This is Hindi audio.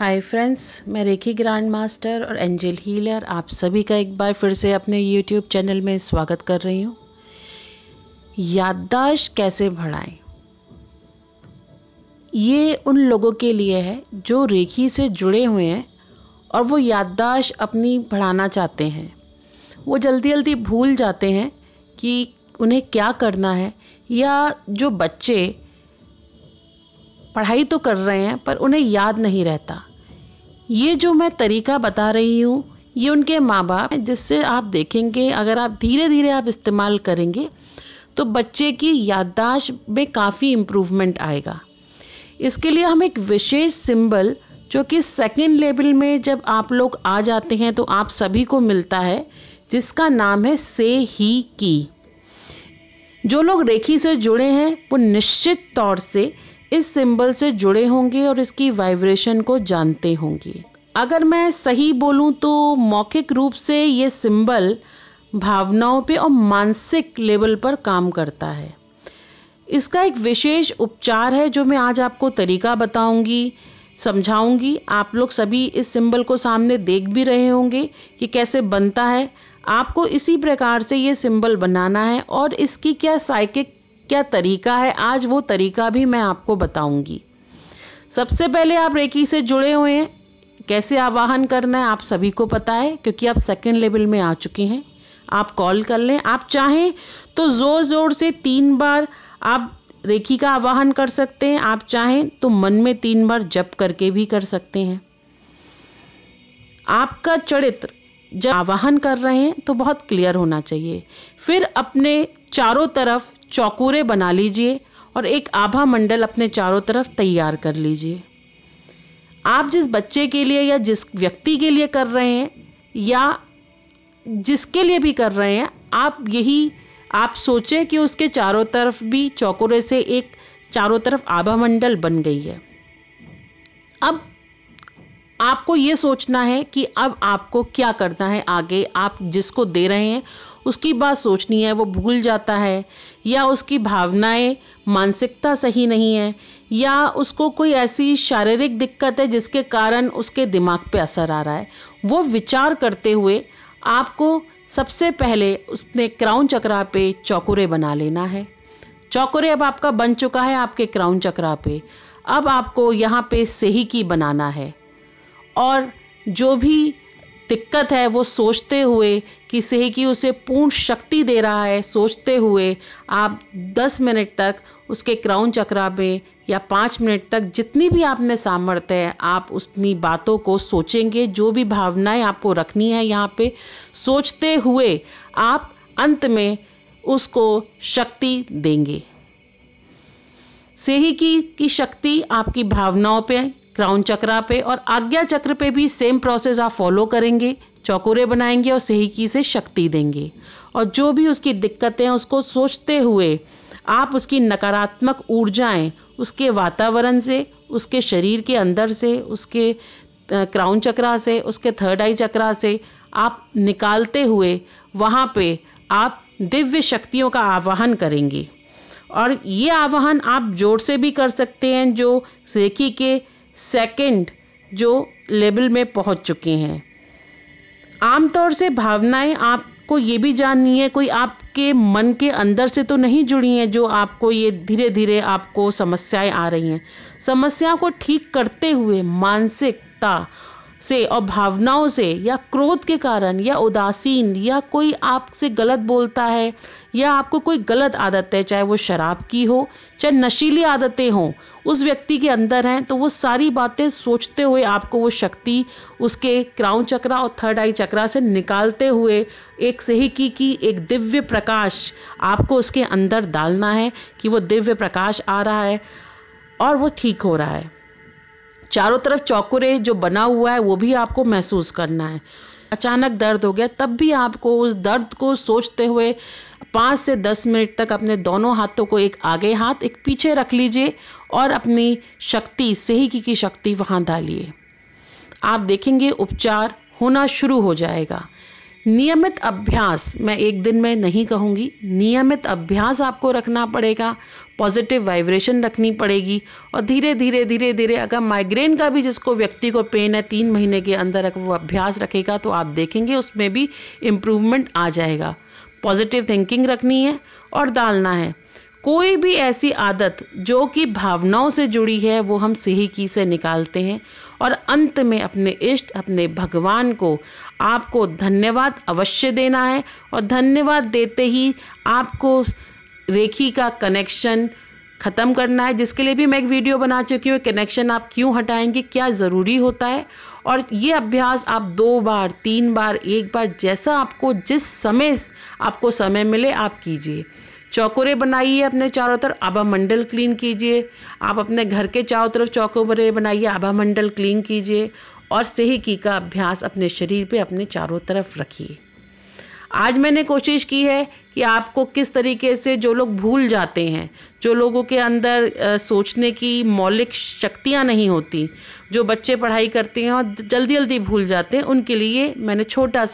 हाय फ्रेंड्स मैं रेखी ग्रैंड मास्टर और एंजल हीलर आप सभी का एक बार फिर से अपने यूट्यूब चैनल में स्वागत कर रही हूँ याददाश्त कैसे बढ़ाएं ये उन लोगों के लिए है जो रेखी से जुड़े हुए हैं और वो याददाश्त अपनी बढ़ाना चाहते हैं वो जल्दी जल्दी भूल जाते हैं कि उन्हें क्या करना है या जो बच्चे पढ़ाई तो कर रहे हैं पर उन्हें याद नहीं रहता ये जो मैं तरीका बता रही हूँ ये उनके माँ बाप जिससे आप देखेंगे अगर आप धीरे धीरे आप इस्तेमाल करेंगे तो बच्चे की याददाश्त में काफ़ी इम्प्रूवमेंट आएगा इसके लिए हम एक विशेष सिंबल जो कि सेकेंड लेवल में जब आप लोग आ जाते हैं तो आप सभी को मिलता है जिसका नाम है से ही की जो लोग रेखी से जुड़े हैं वो निश्चित तौर से इस सिंबल से जुड़े होंगे और इसकी वाइब्रेशन को जानते होंगे अगर मैं सही बोलूँ तो मौखिक रूप से ये सिंबल भावनाओं पे और मानसिक लेवल पर काम करता है इसका एक विशेष उपचार है जो मैं आज आपको तरीका बताऊंगी समझाऊंगी आप लोग सभी इस सिंबल को सामने देख भी रहे होंगे कि कैसे बनता है आपको इसी प्रकार से ये सिंबल बनाना है और इसकी क्या साइकिक क्या तरीका है आज वो तरीका भी मैं आपको बताऊंगी सबसे पहले आप रेकी से जुड़े हुए हैं कैसे आवाहन करना है आप सभी को पता है क्योंकि आप सेकेंड लेवल में आ चुके हैं आप कॉल कर लें आप चाहें तो ज़ोर ज़ोर से तीन बार आप रेखी का आवाहन कर सकते हैं आप चाहें तो मन में तीन बार जप करके भी कर सकते हैं आपका चरित्र जब आवाहन कर रहे हैं तो बहुत क्लियर होना चाहिए फिर अपने चारों तरफ चौकूरे बना लीजिए और एक आभा मंडल अपने चारों तरफ तैयार कर लीजिए आप जिस बच्चे के लिए या जिस व्यक्ति के लिए कर रहे हैं या जिसके लिए भी कर रहे हैं आप यही आप सोचें कि उसके चारों तरफ भी चौकोरे से एक चारों तरफ आभा मंडल बन गई है अब आपको ये सोचना है कि अब आपको क्या करना है आगे आप जिसको दे रहे हैं उसकी बात सोचनी है वो भूल जाता है या उसकी भावनाएं मानसिकता सही नहीं है या उसको कोई ऐसी शारीरिक दिक्कत है जिसके कारण उसके दिमाग पे असर आ रहा है वो विचार करते हुए आपको सबसे पहले उसने क्राउन चक्रा पे चौकुरे बना लेना है चौकुरे अब आपका बन चुका है आपके क्राउन चक्रा पे अब आपको यहाँ पे सेही की बनाना है और जो भी दिक्कत है वो सोचते हुए कि सही की उसे पूर्ण शक्ति दे रहा है सोचते हुए आप 10 मिनट तक उसके क्राउन चक्रा में या पाँच मिनट तक जितनी भी आप में सामर्थ्य है आप उसकी बातों को सोचेंगे जो भी भावनाएं आपको रखनी है यहाँ पे सोचते हुए आप अंत में उसको शक्ति देंगे सही की, की शक्ति आपकी भावनाओं पे क्राउन चक्रा पे और आज्ञा चक्र पे भी सेम प्रोसेस आप फॉलो करेंगे चौकोरे बनाएंगे और सही की से शक्ति देंगे और जो भी उसकी दिक्कतें हैं उसको सोचते हुए आप उसकी नकारात्मक ऊर्जाएं उसके वातावरण से उसके शरीर के अंदर से उसके क्राउन चक्रा से उसके थर्ड आई चक्रा से आप निकालते हुए वहाँ पे आप दिव्य शक्तियों का आवाहन करेंगे और ये आवाहन आप जोर से भी कर सकते हैं जो सेकी के सेकंड जो लेवल में पहुंच चुके हैं आमतौर से भावनाएं आपको ये भी जाननी है कोई आपके मन के अंदर से तो नहीं जुड़ी हैं जो आपको ये धीरे धीरे आपको समस्याएं आ रही हैं समस्याओं को ठीक करते हुए मानसिकता से और भावनाओं से या क्रोध के कारण या उदासीन या कोई आपसे गलत बोलता है या आपको कोई गलत आदत है चाहे वो शराब की हो चाहे नशीली आदतें हों उस व्यक्ति के अंदर हैं तो वो सारी बातें सोचते हुए आपको वो शक्ति उसके क्राउन चक्रा और थर्ड आई चक्रा से निकालते हुए एक की की एक दिव्य प्रकाश आपको उसके अंदर डालना है कि वो दिव्य प्रकाश आ रहा है और वो ठीक हो रहा है चारों तरफ चौकुरे जो बना हुआ है वो भी आपको महसूस करना है अचानक दर्द हो गया तब भी आपको उस दर्द को सोचते हुए पाँच से दस मिनट तक अपने दोनों हाथों को एक आगे हाथ एक पीछे रख लीजिए और अपनी शक्ति सही की शक्ति वहाँ डालिए आप देखेंगे उपचार होना शुरू हो जाएगा नियमित अभ्यास मैं एक दिन में नहीं कहूँगी नियमित अभ्यास आपको रखना पड़ेगा पॉजिटिव वाइब्रेशन रखनी पड़ेगी और धीरे धीरे धीरे धीरे अगर माइग्रेन का भी जिसको व्यक्ति को पेन है तीन महीने के अंदर अगर वो अभ्यास रखेगा तो आप देखेंगे उसमें भी इम्प्रूवमेंट आ जाएगा पॉजिटिव थिंकिंग रखनी है और डालना है कोई भी ऐसी आदत जो कि भावनाओं से जुड़ी है वो हम की से निकालते हैं और अंत में अपने इष्ट अपने भगवान को आपको धन्यवाद अवश्य देना है और धन्यवाद देते ही आपको रेखी का कनेक्शन ख़त्म करना है जिसके लिए भी मैं एक वीडियो बना चुकी हूँ कनेक्शन आप क्यों हटाएंगे क्या ज़रूरी होता है और ये अभ्यास आप दो बार तीन बार एक बार जैसा आपको जिस समय आपको समय मिले आप कीजिए चौकोरे बनाइए अपने चारों तरफ आभा मंडल क्लीन कीजिए आप अपने घर के चारों तरफ चौकोरे बनाइए आभा मंडल क्लीन कीजिए और सही की का अभ्यास अपने शरीर पे अपने चारों तरफ रखिए आज मैंने कोशिश की है कि आपको किस तरीके से जो लोग भूल जाते हैं जो लोगों के अंदर सोचने की मौलिक शक्तियाँ नहीं होती जो बच्चे पढ़ाई करते हैं और जल्दी जल्दी भूल जाते हैं उनके लिए मैंने छोटा सा